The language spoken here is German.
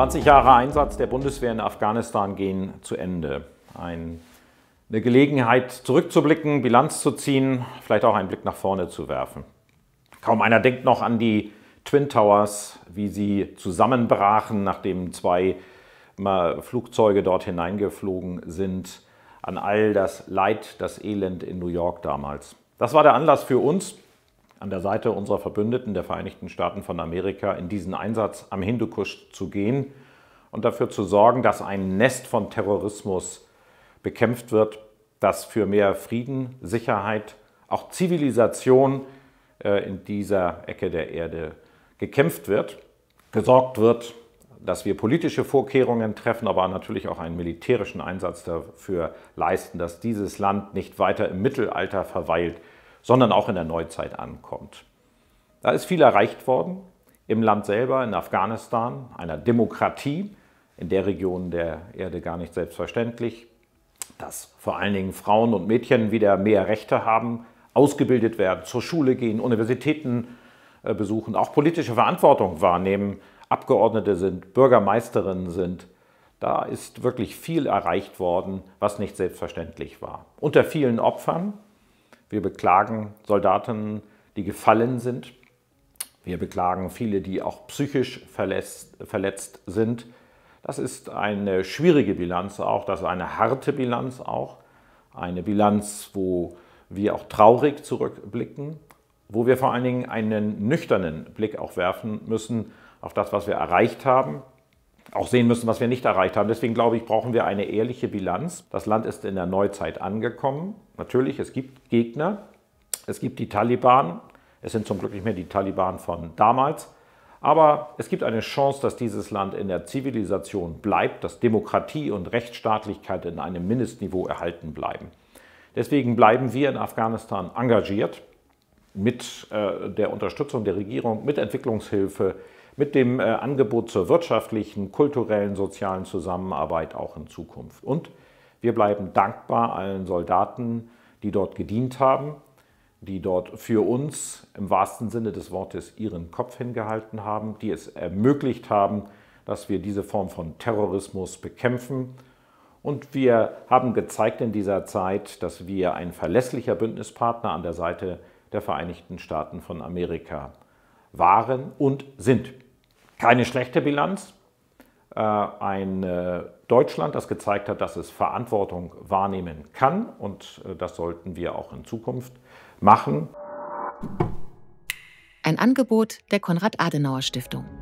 20 Jahre Einsatz der Bundeswehr in Afghanistan gehen zu Ende. Ein, eine Gelegenheit, zurückzublicken, Bilanz zu ziehen, vielleicht auch einen Blick nach vorne zu werfen. Kaum einer denkt noch an die Twin Towers, wie sie zusammenbrachen, nachdem zwei Flugzeuge dort hineingeflogen sind, an all das Leid, das Elend in New York damals. Das war der Anlass für uns, an der Seite unserer Verbündeten der Vereinigten Staaten von Amerika in diesen Einsatz am Hindukusch zu gehen und dafür zu sorgen, dass ein Nest von Terrorismus bekämpft wird, das für mehr Frieden, Sicherheit, auch Zivilisation äh, in dieser Ecke der Erde gekämpft wird, gesorgt wird, dass wir politische Vorkehrungen treffen, aber natürlich auch einen militärischen Einsatz dafür leisten, dass dieses Land nicht weiter im Mittelalter verweilt, sondern auch in der Neuzeit ankommt. Da ist viel erreicht worden, im Land selber, in Afghanistan, einer Demokratie, in der Region der Erde gar nicht selbstverständlich, dass vor allen Dingen Frauen und Mädchen wieder mehr Rechte haben, ausgebildet werden, zur Schule gehen, Universitäten äh, besuchen, auch politische Verantwortung wahrnehmen, Abgeordnete sind, Bürgermeisterinnen sind. Da ist wirklich viel erreicht worden, was nicht selbstverständlich war. Unter vielen Opfern, wir beklagen Soldaten, die gefallen sind. Wir beklagen viele, die auch psychisch verletzt, verletzt sind. Das ist eine schwierige Bilanz auch, das ist eine harte Bilanz auch, eine Bilanz, wo wir auch traurig zurückblicken, wo wir vor allen Dingen einen nüchternen Blick auch werfen müssen auf das, was wir erreicht haben, auch sehen müssen, was wir nicht erreicht haben. Deswegen glaube ich, brauchen wir eine ehrliche Bilanz. Das Land ist in der Neuzeit angekommen. Natürlich, es gibt Gegner, es gibt die Taliban. Es sind zum Glück nicht mehr die Taliban von damals. Aber es gibt eine Chance, dass dieses Land in der Zivilisation bleibt, dass Demokratie und Rechtsstaatlichkeit in einem Mindestniveau erhalten bleiben. Deswegen bleiben wir in Afghanistan engagiert mit äh, der Unterstützung der Regierung, mit Entwicklungshilfe, mit dem äh, Angebot zur wirtschaftlichen, kulturellen, sozialen Zusammenarbeit auch in Zukunft. Und wir bleiben dankbar allen Soldaten, die dort gedient haben, die dort für uns im wahrsten Sinne des Wortes ihren Kopf hingehalten haben, die es ermöglicht haben, dass wir diese Form von Terrorismus bekämpfen. Und wir haben gezeigt in dieser Zeit, dass wir ein verlässlicher Bündnispartner an der Seite der Vereinigten Staaten von Amerika waren und sind. Keine schlechte Bilanz. Äh, ein äh, Deutschland, das gezeigt hat, dass es Verantwortung wahrnehmen kann und äh, das sollten wir auch in Zukunft machen. Ein Angebot der Konrad-Adenauer-Stiftung.